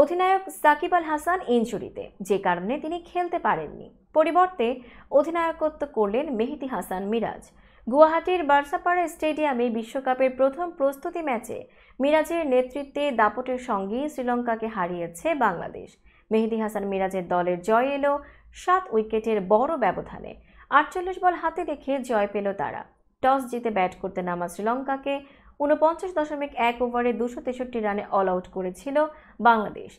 অধিনায়ক সাকিব আল হাসান ইঞ্জুরিতে যে কারণে তিনি খেলতে পারেননি পরিবর্তে অধিনায়কত্ব করলেন মেহেদি হাসান মিরাজ গুয়াহাটির বার্সাপাড়া স্টেডিয়ামে বিশ্বকাপের প্রথম প্রস্তুতি ম্যাচে মিরাজের নেতৃত্বে দাপটের সঙ্গে শ্রীলঙ্কাকে হারিয়েছে বাংলাদেশ মেহেদি হাসান মিরাজের দলের জয় এলো সাত উইকেটের বড় ব্যবধানে আটচল্লিশ বল হাতে রেখে জয় পেল তারা টস জিতে ব্যাট করতে নামা শ্রীলঙ্কাকে উনপঞ্চাশ দশমিক এক ওভারে দুশো তেষট্টি রানে অল আউট করেছিল বাংলাদেশ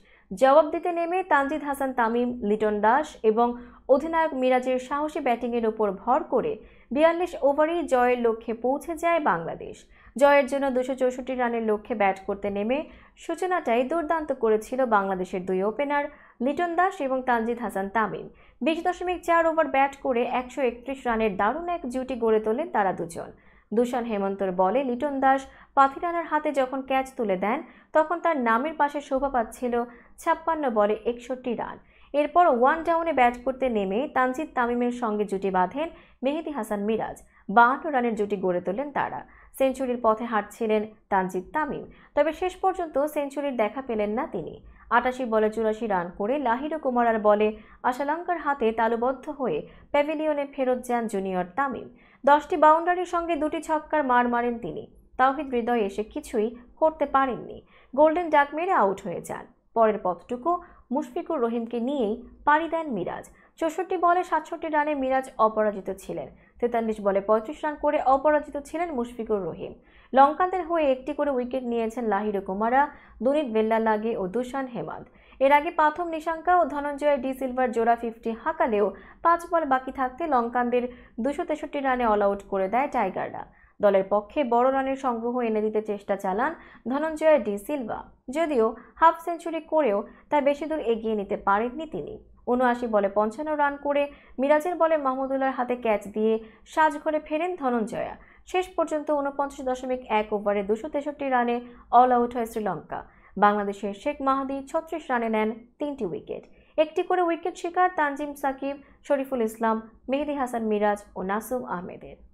জবাব দিতে নেমে তানজিদ হাসান তামিম লিটন দাস এবং অধিনায়ক মিরাজের সাহসী ব্যাটিংয়ের ওপর ভর করে বিয়াল্লিশ ওভারেই জয়ের লক্ষ্যে পৌঁছে যায় বাংলাদেশ জয়ের জন্য দুশো চৌষট্টি রানের লক্ষ্যে ব্যাট করতে নেমে সূচনাটাই দুর্দান্ত করেছিল বাংলাদেশের দুই ওপেনার লিটন দাস এবং তানজিদ হাসান তামিম বিশ দশমিক চার ওভার ব্যাট করে একশো একত্রিশ রানের দারুণ এক জুটি গড়ে তোলেন তারা দুজন দূষণ হেমন্তর বলে লিটন দাস পাথিরানার হাতে যখন ক্যাচ তুলে দেন তখন তার নামের পাশে শোভা পাচ্ছিল ছাপ্পান্ন বলে একষট্টি রান এরপর ওয়ান ডাউনে ব্যাট করতে নেমে তানজিদ তামিমের সঙ্গে জুটি বাঁধেন মেহেদি হাসান মিরাজ বাহান্ন রানের জুটি গড়ে তোলেন তারা সেঞ্চুরির পথে হাঁটছিলেন তানজিদ তামিম তবে শেষ পর্যন্ত সেঞ্চুরির দেখা পেলেন না তিনি আটাশি বলে চুরাশি রান করে লাহিরু কুমারার বলে আশালঙ্কার হাতে তালুবদ্ধ হয়ে প্যাভিলিয়নে ফেরত যান জুনিয়র তামিম দশটি বাউন্ডারির সঙ্গে দুটি ছক্কার মার মারেন তিনি তাওহিদ হৃদয়ে এসে কিছুই করতে পারেননি গোল্ডেন ডাক মেরে আউট হয়ে যান পরের পথটুকু মুশফিকুর রহিমকে নিয়েই পাড়ি দেন মিরাজ চৌষট্টি বলে সাতষট্টি রানে মিরাজ অপরাজিত ছিলেন তেতাল্লিশ বলে পঁয়ত্রিশ রান করে অপরাজিত ছিলেন মুশফিকুর রহিম লঙ্কানদের হয়ে একটি করে উইকেট নিয়েছেন লাহির কুমারা দুনিত লাগে ও দুশান হেমাদ এর আগে প্রথম নিশাঙ্কা ও ধনঞ্জয় ডি সিলভার জোড়া ফিফটি হাঁকালেও পাঁচ বল বাকি থাকতে লঙ্কানদের দুশো তেষট্টি রানে অল আউট করে দেয় টাইগাররা দলের পক্ষে বড় রানের সংগ্রহ এনে দিতে চেষ্টা চালান ধনঞ্জয় ডি সিলভা যদিও হাফ সেঞ্চুরি করেও তা বেশি দূর এগিয়ে নিতে পারেননি তিনি উনআশি বলে পঞ্চান্ন রান করে মিরাজের বলে মাহমুদুল্লার হাতে ক্যাচ দিয়ে সাজঘরে ফেরেন ধনঞ্জয়া শেষ পর্যন্ত উনপঞ্চাশ দশমিক এক ওভারে দুশো তেষট্টি রানে অল আউট হয় শ্রীলঙ্কা বাংলাদেশের শেখ মাহাদি ছত্রিশ রানে নেন তিনটি উইকেট একটি করে উইকেট শিকার তানজিম সাকিব শরীফুল ইসলাম মেহেদি হাসান মিরাজ ও নাসুম আহমেদের